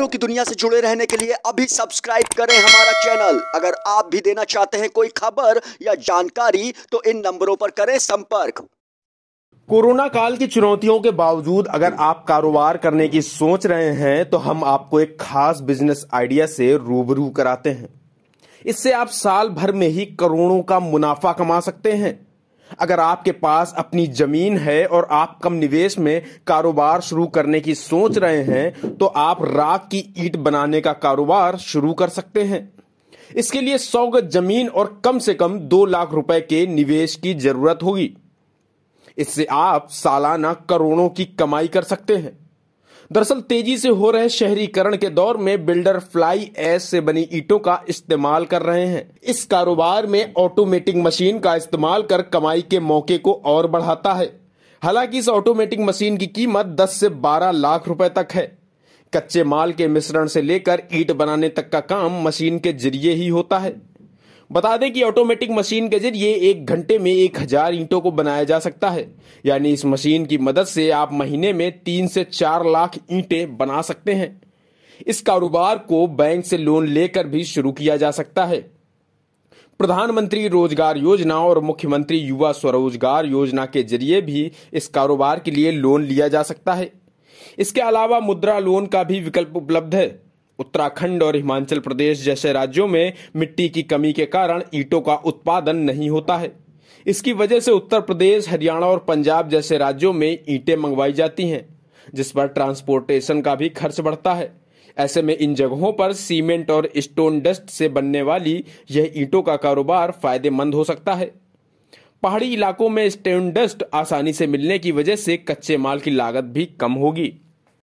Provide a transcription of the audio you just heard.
खबरों की दुनिया से जुड़े रहने के लिए अभी सब्सक्राइब करें हमारा चैनल अगर आप भी देना चाहते हैं कोई खबर या जानकारी तो इन नंबरों पर करें संपर्क कोरोना काल की चुनौतियों के बावजूद अगर आप कारोबार करने की सोच रहे हैं तो हम आपको एक खास बिजनेस आइडिया से रूबरू कराते हैं इससे आप साल भर में ही करोड़ों का मुनाफा कमा सकते हैं अगर आपके पास अपनी जमीन है और आप कम निवेश में कारोबार शुरू करने की सोच रहे हैं तो आप राख की ईट बनाने का कारोबार शुरू कर सकते हैं इसके लिए सौ गज जमीन और कम से कम दो लाख रुपए के निवेश की जरूरत होगी इससे आप सालाना करोड़ों की कमाई कर सकते हैं दरअसल तेजी से हो रहे शहरीकरण के दौर में बिल्डर फ्लाई एस से बनी ईटों का इस्तेमाल कर रहे हैं इस कारोबार में ऑटोमेटिक मशीन का इस्तेमाल कर कमाई के मौके को और बढ़ाता है हालांकि इस ऑटोमेटिक मशीन की कीमत 10 से 12 लाख रुपए तक है कच्चे माल के मिश्रण से लेकर ईट बनाने तक का काम मशीन के जरिए ही होता है बता दें कि ऑटोमेटिक मशीन के जरिए एक घंटे में एक हजार ईंटों को बनाया जा सकता है यानी इस मशीन की मदद से आप महीने में तीन से चार लाख ईंटें बना सकते हैं इस कारोबार को बैंक से लोन लेकर भी शुरू किया जा सकता है प्रधानमंत्री रोजगार योजना और मुख्यमंत्री युवा स्वरोजगार योजना के जरिए भी इस कारोबार के लिए लोन लिया जा सकता है इसके अलावा मुद्रा लोन का भी विकल्प उपलब्ध है उत्तराखंड और हिमाचल प्रदेश जैसे राज्यों में मिट्टी की कमी के कारण ईटों का उत्पादन नहीं होता है इसकी वजह से उत्तर प्रदेश हरियाणा और पंजाब जैसे राज्यों में ईंटें मंगवाई जाती हैं जिस पर ट्रांसपोर्टेशन का भी खर्च बढ़ता है ऐसे में इन जगहों पर सीमेंट और स्टोन डस्ट से बनने वाली यह ईंटों का कारोबार फायदेमंद हो सकता है पहाड़ी इलाकों में स्टोन डस्ट आसानी से मिलने की वजह से कच्चे माल की लागत भी कम होगी